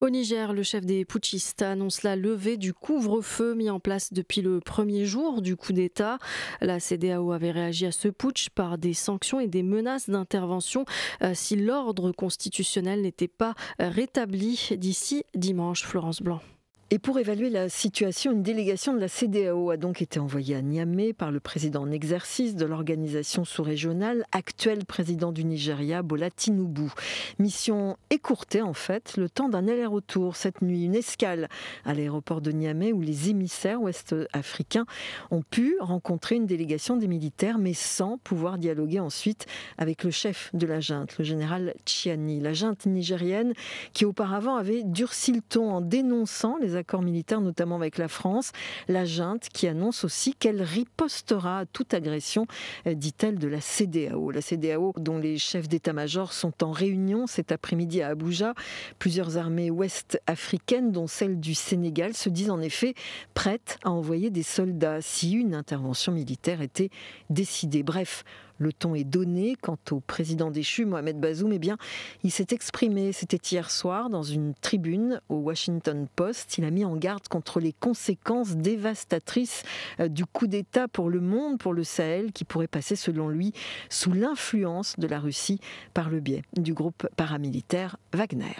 Au Niger, le chef des putschistes annonce la levée du couvre-feu mis en place depuis le premier jour du coup d'État. La CDAO avait réagi à ce putsch par des sanctions et des menaces d'intervention euh, si l'ordre constitutionnel n'était pas euh, rétabli d'ici dimanche. Florence Blanc. Et pour évaluer la situation, une délégation de la CDAO a donc été envoyée à Niamey par le président en exercice de l'organisation sous-régionale, actuel président du Nigeria, Bola Tinubu. Mission écourtée en fait, le temps d'un aller-retour cette nuit, une escale à l'aéroport de Niamey où les émissaires ouest-africains ont pu rencontrer une délégation des militaires mais sans pouvoir dialoguer ensuite avec le chef de la junte, le général Chiani. La junte nigérienne qui auparavant avait durci le ton en dénonçant les accords militaires, notamment avec la France. La junte qui annonce aussi qu'elle ripostera à toute agression, euh, dit-elle, de la CDAO. La CDAO dont les chefs d'état-major sont en réunion cet après-midi à Abuja. Plusieurs armées ouest africaines, dont celle du Sénégal, se disent en effet prêtes à envoyer des soldats si une intervention militaire était décidée. Bref, le ton est donné. Quant au président déchu, Mohamed Bazoum, eh bien, il s'est exprimé. C'était hier soir dans une tribune au Washington Post. Il a mis en garde contre les conséquences dévastatrices euh, du coup d'État pour le monde, pour le Sahel, qui pourrait passer, selon lui, sous l'influence de la Russie par le biais du groupe paramilitaire Wagner.